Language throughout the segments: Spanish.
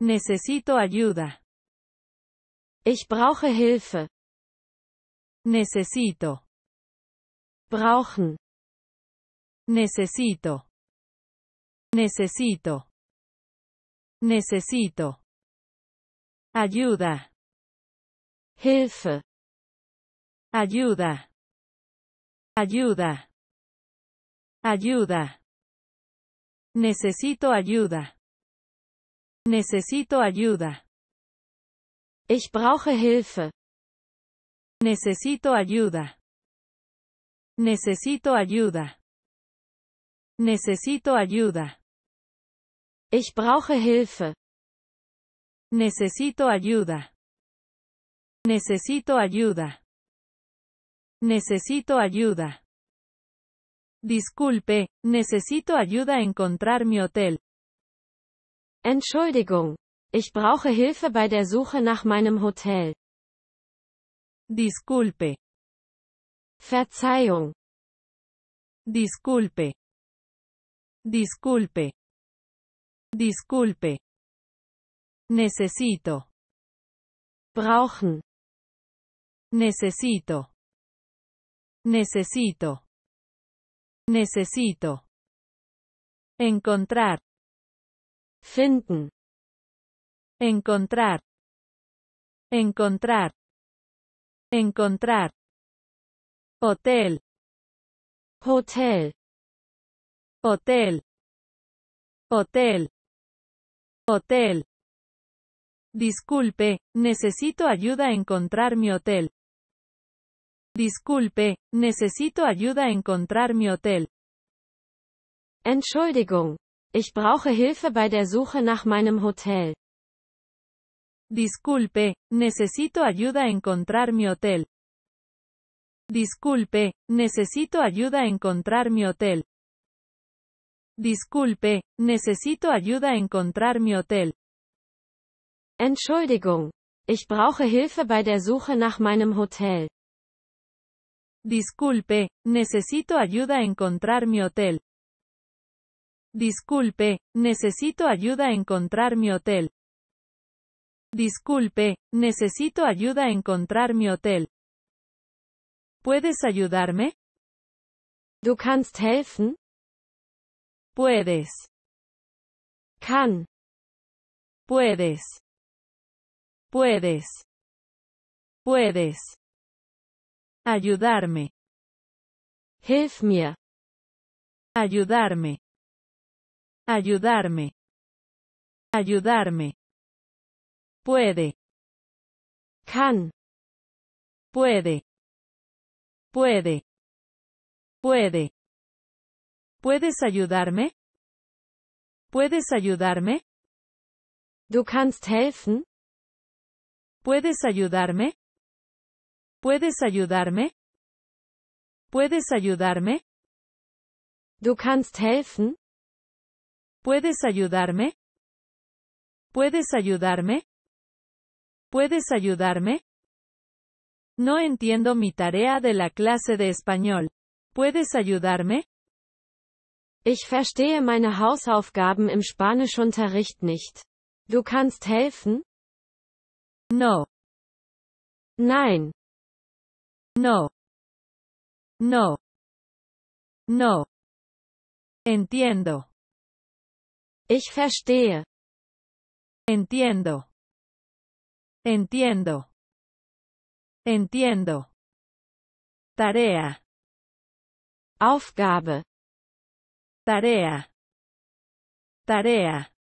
Necesito ayuda. Ich brauche Hilfe. Necesito. Brauchen. Necesito. Necesito. Necesito. Ayuda. Hilfe. Ayuda. Ayuda. Ayuda. Necesito ayuda. Necesito ayuda. Ich brauche Hilfe. Necesito ayuda. Necesito ayuda. Necesito ayuda. Ich brauche Hilfe. Necesito ayuda. Necesito ayuda. Necesito ayuda. Disculpe, necesito ayuda a encontrar mi hotel. Entschuldigung. Ich brauche Hilfe bei der Suche nach meinem Hotel. Disculpe. Verzeihung. Disculpe. Disculpe. Disculpe. Necesito. Brauchen. Necesito. Necesito. Necesito. Encontrar. Finden. Encontrar. Encontrar. Encontrar. Hotel. Hotel. Hotel. Hotel. Hotel. Disculpe, necesito ayuda a encontrar mi hotel. Disculpe, necesito ayuda a encontrar mi hotel. Entschuldigung, Ich brauche Hilfe bei der Suche nach meinem Hotel. Disculpe, necesito ayuda a encontrar mi hotel. Disculpe, necesito ayuda a encontrar mi hotel. Disculpe, necesito ayuda a encontrar mi hotel. Entschuldigung, ich brauche Hilfe bei der Suche nach meinem Hotel. Disculpe, necesito ayuda a encontrar mi hotel. Disculpe, necesito ayuda a encontrar mi hotel. Disculpe, necesito ayuda a encontrar mi hotel. ¿Puedes ayudarme? Du kannst helfen? Puedes. Can. Puedes. Puedes. Puedes. Ayudarme. Hilf mir. Ayudarme ayudarme, ayudarme, puede, can, puede, puede, puede. ¿Puedes ayudarme? ¿Puedes ayudarme? Du kannst helfen? ¿Puedes ayudarme? ¿Puedes ayudarme? ¿Puedes ayudarme? Du kannst helfen? ¿Puedes ayudarme? ¿Puedes ayudarme? ¿Puedes ayudarme? No entiendo mi tarea de la clase de español. ¿Puedes ayudarme? Ich verstehe meine Hausaufgaben im Spanischunterricht nicht. Du kannst helfen? No. Nein. No. No. No. Entiendo. Ich verstehe. Entiendo. Entiendo. Entiendo. Tarea. Aufgabe. Tarea. Tarea.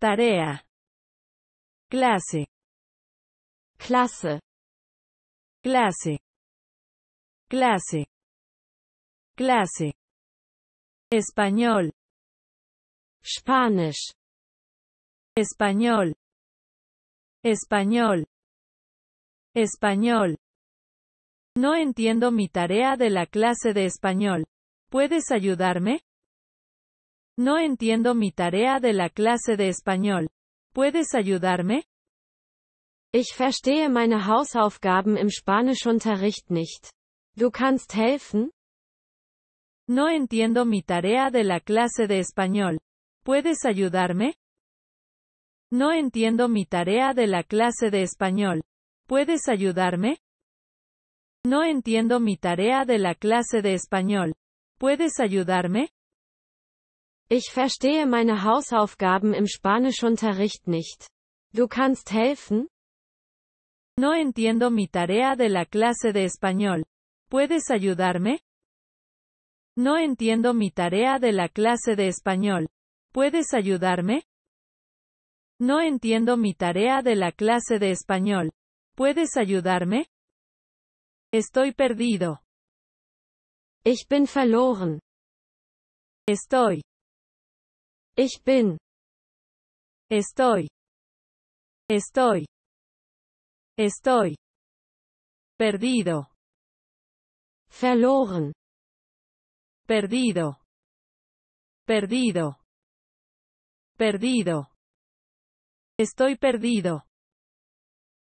Tarea. Clase. Clase. Clase. Clase. Clase. Español. Español. Español. Español. No entiendo mi tarea de la clase de español. ¿Puedes ayudarme? No entiendo mi tarea de la clase de español. ¿Puedes ayudarme? Ich verstehe meine Hausaufgaben im Spanischunterricht nicht. Du kannst helfen? No entiendo mi tarea de la clase de español. ¿Puedes ayudarme? No entiendo mi tarea de la clase de español. ¿Puedes ayudarme? No entiendo mi tarea de la clase de español. ¿Puedes ayudarme? Ich verstehe meine Hausaufgaben im Spanischunterricht nicht. Du kannst helfen? No entiendo mi tarea de la clase de español. ¿Puedes ayudarme? No entiendo mi tarea de la clase de español. ¿Puedes ayudarme? No entiendo mi tarea de la clase de español. ¿Puedes ayudarme? Estoy perdido. Ich bin verloren. Estoy. Ich bin. Estoy. Estoy. Estoy. Perdido. Verloren. Perdido. Perdido. Perdido. Estoy perdido.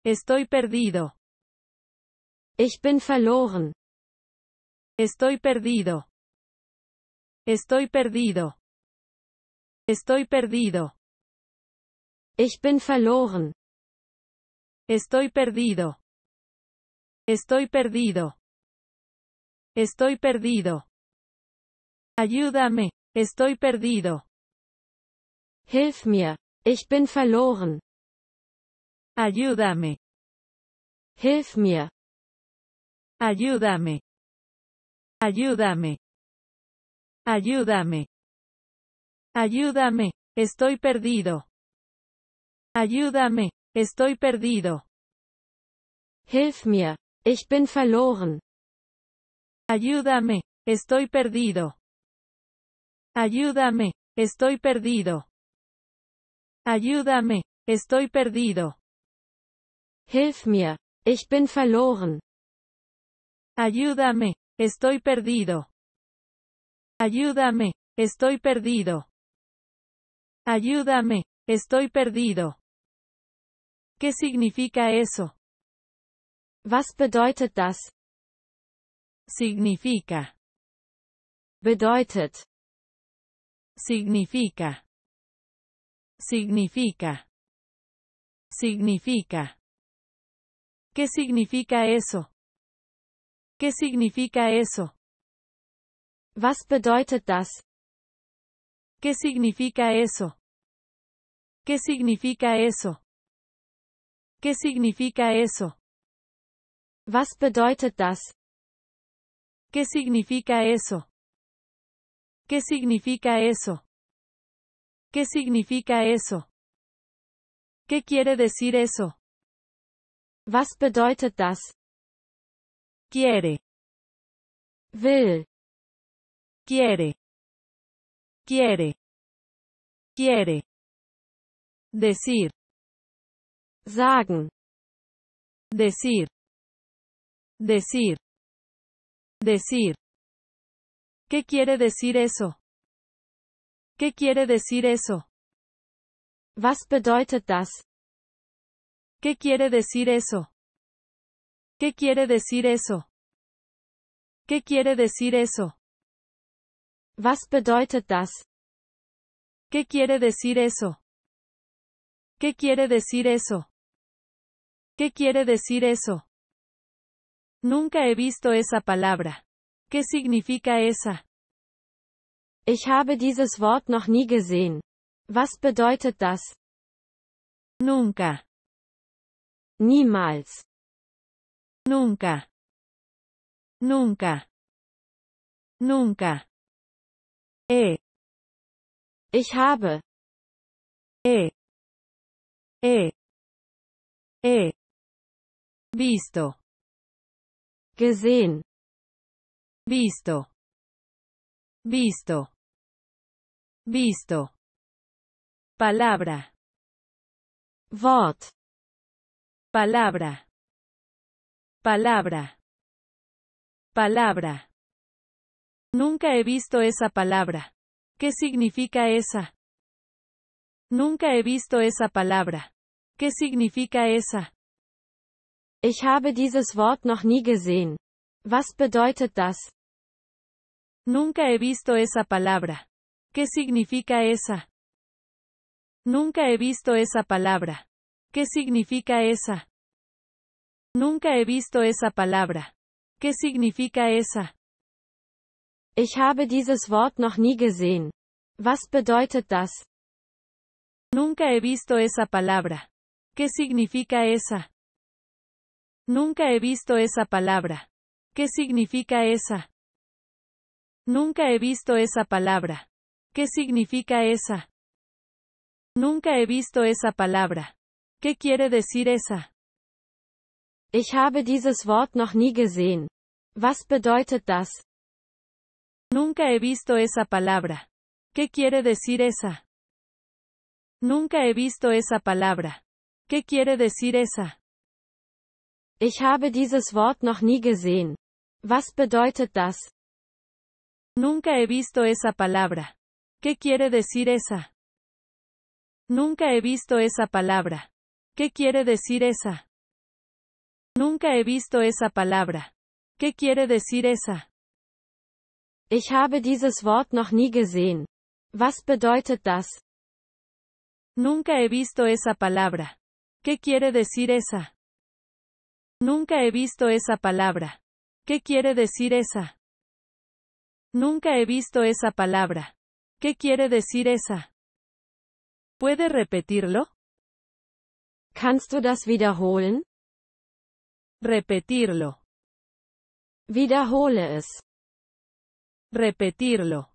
Estoy perdido. Ich bin Estoy perdido. Estoy perdido. Estoy perdido. Ich bin Estoy perdido. Estoy perdido. Estoy perdido. Ayúdame. Estoy perdido. Hilf mir. Ich bin verloren. Ayúdame. Hilf mir. Ayúdame. Ayúdame. Ayúdame. Ayúdame. Estoy perdido. Ayúdame. Estoy perdido. Hilf mir. Ich bin verloren. Ayúdame. Estoy perdido. Ayúdame. Estoy perdido. Ayúdame. Estoy perdido. Hilf Ich bin verloren. Ayúdame. Estoy perdido. Ayúdame. Estoy perdido. Ayúdame. Estoy perdido. ¿Qué significa eso? Was bedeutet das? Significa. Bedeutet. Significa. Significa. Significa. ¿Qué significa eso? ¿Qué significa eso? ¿Qué significa eso? ¿Qué significa eso? ¿Qué significa eso? ¿Qué significa eso? ¿Qué significa eso? ¿Qué significa eso? ¿Qué quiere decir eso? Was bedeutet das? Quiere. Will. Quiere. Quiere. Quiere. Decir. Sagen. Decir. Decir. Decir. ¿Qué quiere decir eso? ¿Qué quiere decir eso? Was ¿Qué quiere decir eso? ¿Qué quiere decir eso? ¿Qué quiere decir eso? ¿Qué quiere decir eso? ¿Qué quiere decir eso? ¿Qué quiere decir eso? Nunca he visto esa palabra. ¿Qué significa esa? Ich habe dieses Wort noch nie gesehen. Was bedeutet das? Nunca. Niemals. Nunca. Nunca. Nunca. Eh. Ich habe. Eh. Eh. Eh. Visto. Gesehen. Visto. Visto. Visto. Palabra. Wort. Palabra. Palabra. Palabra. Nunca he visto esa palabra. ¿Qué significa esa? Nunca he visto esa palabra. ¿Qué significa esa? Ich habe dieses Wort noch nie gesehen. Was bedeutet das? Nunca he visto esa palabra. ¿Qué significa esa? Nunca he visto esa palabra. ¿Qué significa esa? Nunca he visto esa palabra. ¿Qué significa esa? Ich habe dieses Wort noch nie gesehen. Was bedeutet das? Nunca he visto esa palabra. ¿Qué significa esa? Nunca he visto esa palabra. ¿Qué significa esa? Nunca he visto esa palabra. ¿Qué significa esa? Nunca he visto esa palabra. ¿Qué quiere decir esa? Ich habe dieses Wort noch nie gesehen. Was bedeutet das? Nunca he visto esa palabra. ¿Qué quiere decir esa? Nunca he visto esa palabra. ¿Qué quiere decir esa? Ich habe dieses Wort noch nie gesehen. Was bedeutet das? Nunca he visto esa palabra. ¿Qué quiere decir esa? Nunca he visto esa palabra. ¿Qué quiere decir esa? Nunca he visto esa palabra. ¿Qué quiere decir esa? Ich habe dieses Wort noch nie gesehen. Was bedeutet das? Nunca he visto esa palabra. ¿Qué quiere decir esa? Nunca he visto esa palabra. ¿Qué quiere decir esa? Nunca he visto esa palabra. ¿Qué quiere decir esa? ¿Puede repetirlo? Kannst du das wiederholen? Repetirlo. Wiederhole es. Repetirlo.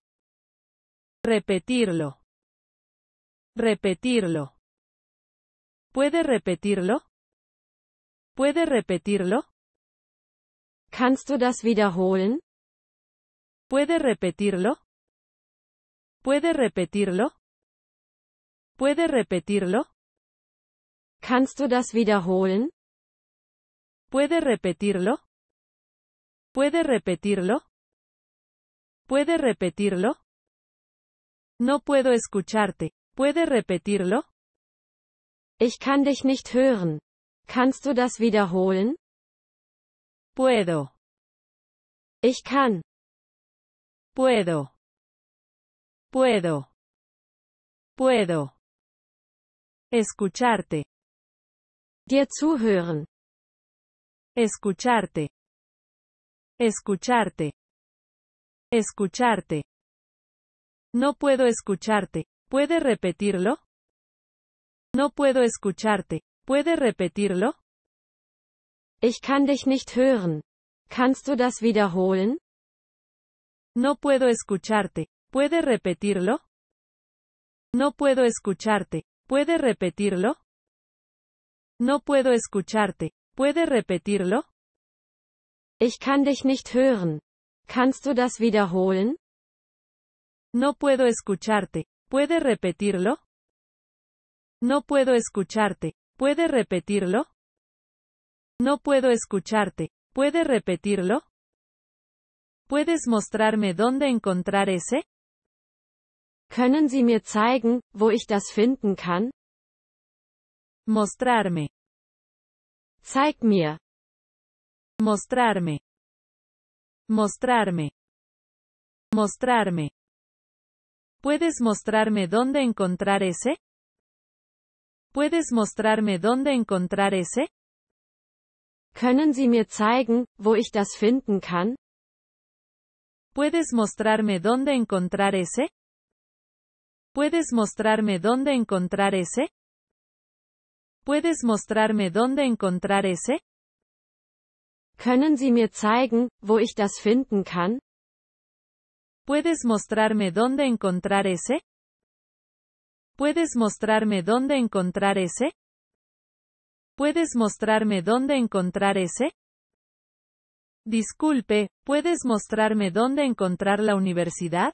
Repetirlo. Repetirlo. ¿Puede repetirlo? ¿Puede repetirlo? Kannst du das wiederholen? ¿Puede repetirlo? ¿Puede repetirlo? ¿Puede repetirlo? Kannst das wiederholen? ¿Puede repetirlo? ¿Puede repetirlo? ¿Puede repetirlo? No puedo escucharte. ¿Puede repetirlo? Ich kann dich nicht hören. Kannst du das wiederholen? Puedo. Ich kann. Puedo. Puedo. Puedo. Escucharte. Dir zuhören. Escucharte. Escucharte. Escucharte. No puedo escucharte. ¿Puede repetirlo? No puedo escucharte. ¿Puede repetirlo? Ich kann dich nicht hören. Kannst du das wiederholen? No puedo escucharte. ¿Puede repetirlo? No puedo escucharte. ¿Puede repetirlo? No puedo escucharte. ¿Puede repetirlo? Ich kann dich nicht hören. Kannst du das wiederholen? No puedo escucharte. ¿Puede repetirlo? No puedo escucharte. ¿Puede repetirlo? No puedo escucharte. ¿Puede repetirlo? ¿Puedes mostrarme dónde encontrar ese? Können Sie mir zeigen, wo ich das finden kann? Mostrarme. Zeig mir. Mostrarme. Mostrarme. Mostrarme. ¿Puedes mostrarme dónde encontrar ese? ¿Puedes mostrarme dónde encontrar ese? Können Sie mir zeigen, wo ich das finden kann? ¿Puedes mostrarme dónde encontrar ese? ¿Puedes mostrarme dónde encontrar ese? ¿Puedes mostrarme dónde encontrar ese? Können Sie mir zeigen, wo ich das finden kann? ¿Puedes mostrarme dónde encontrar ese? ¿Puedes mostrarme dónde encontrar ese? ¿Puedes mostrarme dónde encontrar ese? Disculpe, ¿puedes mostrarme dónde encontrar la universidad?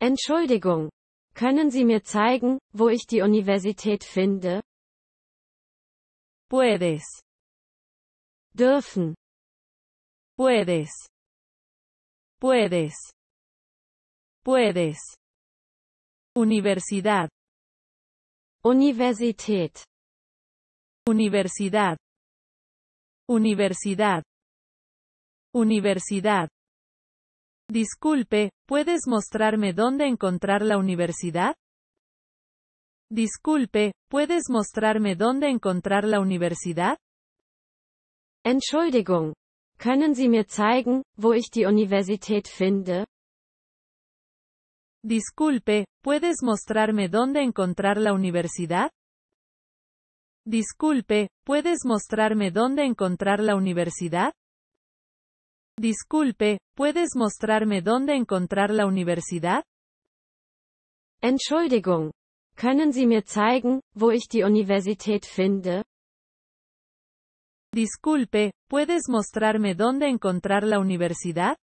Entschuldigung. Können Sie mir zeigen, wo ich die Universität finde? Puedes. Dürfen. Puedes. Puedes. Puedes. Universidad. Universität. Universidad. Universidad. Universidad. Disculpe, ¿puedes mostrarme dónde encontrar la universidad? Disculpe, ¿puedes mostrarme dónde encontrar la universidad? Entschuldigung, können Sie mir zeigen, wo ich die Universität finde? Disculpe, ¿puedes mostrarme dónde encontrar la universidad? Disculpe, ¿puedes mostrarme dónde encontrar la universidad? Disculpe, ¿puedes mostrarme dónde encontrar la universidad? Entschuldigung. Können Sie mir zeigen, wo ich die Universität finde? Disculpe, ¿puedes mostrarme dónde encontrar la universidad?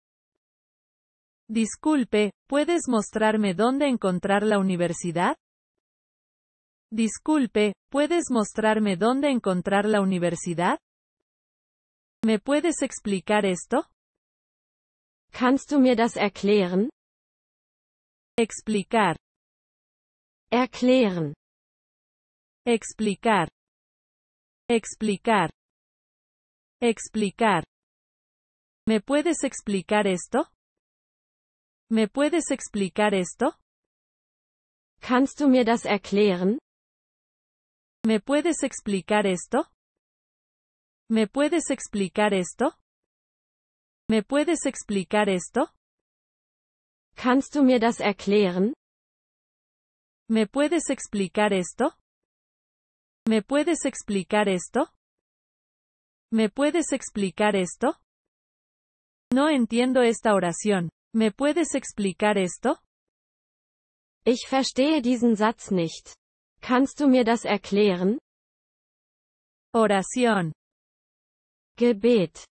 Disculpe, ¿puedes mostrarme dónde encontrar la universidad? Disculpe, ¿puedes mostrarme dónde encontrar la universidad? ¿Me puedes explicar esto? Kannst du mir das erklären? Explicar. Erklären. Explicar. Explicar. Explicar. ¿Me puedes explicar esto? ¿Me puedes explicar esto? Kannst du mir das erklären? ¿Me puedes explicar esto? ¿Me puedes explicar esto? ¿Me puedes explicar esto? Kannst du mir das erklären? ¿Me puedes explicar esto? ¿Me puedes explicar esto? ¿Me puedes explicar esto? No entiendo esta oración. ¿Me puedes explicar esto? Ich verstehe diesen Satz nicht. Kannst du mir das erklären? Oración. Gebet.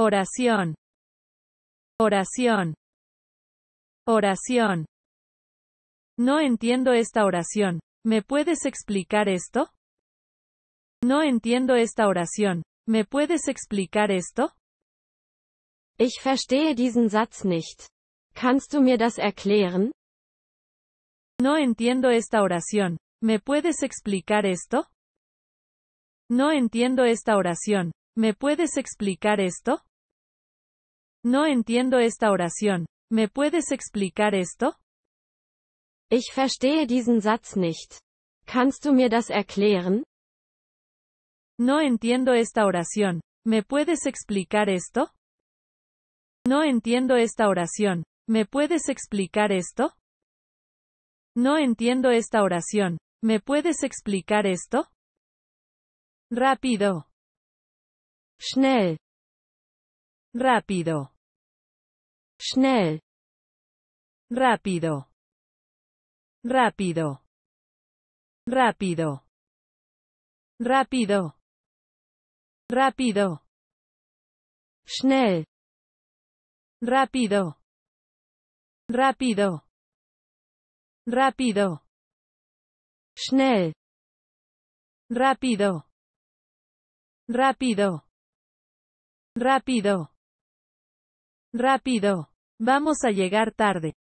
Oración. Oración. Oración. No entiendo esta oración. ¿Me puedes explicar esto? No entiendo esta oración. ¿Me puedes explicar esto? Ich verstehe diesen Satz nicht. Kannst du das erklären? No entiendo esta oración. ¿Me puedes explicar esto? No entiendo esta oración. ¿Me puedes explicar esto? No entiendo esta oración. ¿Me puedes explicar esto? Ich verstehe diesen Satz nicht. Kannst du mir das erklären? No entiendo esta oración. ¿Me puedes explicar esto? No entiendo esta oración. ¿Me puedes explicar esto? No entiendo esta oración. ¿Me puedes explicar esto? Rápido. Schnell. Rápido. Schnell. Rápido. Rápido. Rápido. Rápido. Rápido. Schnell. Rápido. Rápido. Rápido. Schnell. Rápido. Rápido. Rápido. Rápido. Vamos a llegar tarde.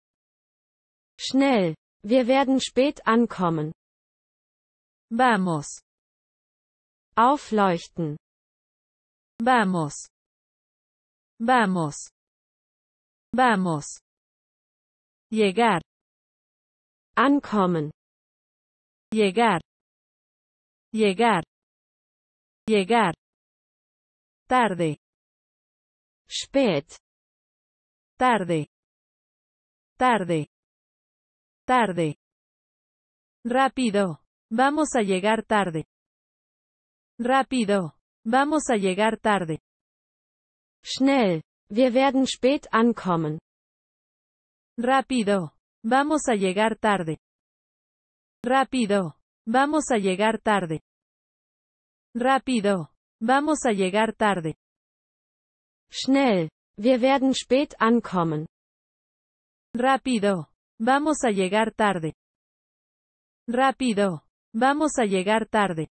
Schnell. Wir werden spät ankommen. Vamos. Aufleuchten. Vamos. Vamos. Vamos. Llegar. Ankommen. Llegar. Llegar. Llegar. Tarde. Spät. tarde, tarde, tarde. Rápido, vamos a llegar tarde. Rápido, vamos a llegar tarde. Schnell, wir werden spät ankommen. Rápido, vamos a llegar tarde. Rápido, vamos a llegar tarde. Rápido, vamos a llegar tarde. Schnell, Wir werden spät ankommen. Rápido. Vamos a llegar tarde. Rápido. Vamos a llegar tarde.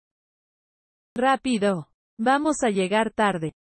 Rápido. Vamos a llegar tarde.